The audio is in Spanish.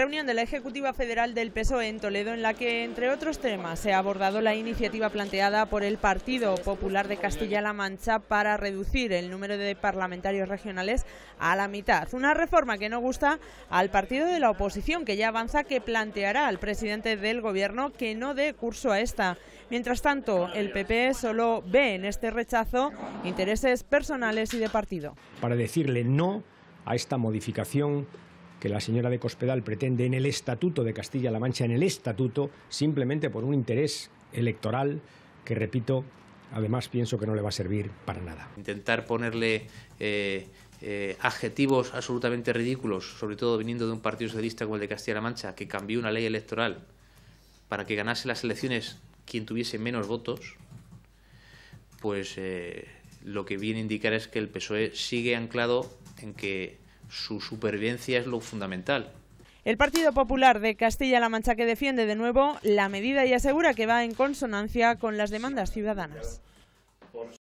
reunión de la Ejecutiva Federal del PSOE en Toledo en la que, entre otros temas, se ha abordado la iniciativa planteada por el Partido Popular de Castilla-La Mancha para reducir el número de parlamentarios regionales a la mitad. Una reforma que no gusta al partido de la oposición, que ya avanza que planteará al presidente del Gobierno que no dé curso a esta. Mientras tanto, el PP solo ve en este rechazo intereses personales y de partido. Para decirle no a esta modificación que la señora de Cospedal pretende en el Estatuto de Castilla-La Mancha, en el Estatuto, simplemente por un interés electoral que, repito, además pienso que no le va a servir para nada. Intentar ponerle eh, eh, adjetivos absolutamente ridículos, sobre todo viniendo de un partido socialista como el de Castilla-La Mancha, que cambió una ley electoral para que ganase las elecciones quien tuviese menos votos, pues eh, lo que viene a indicar es que el PSOE sigue anclado en que su supervivencia es lo fundamental. El Partido Popular de Castilla-La Mancha que defiende de nuevo la medida y asegura que va en consonancia con las demandas ciudadanas.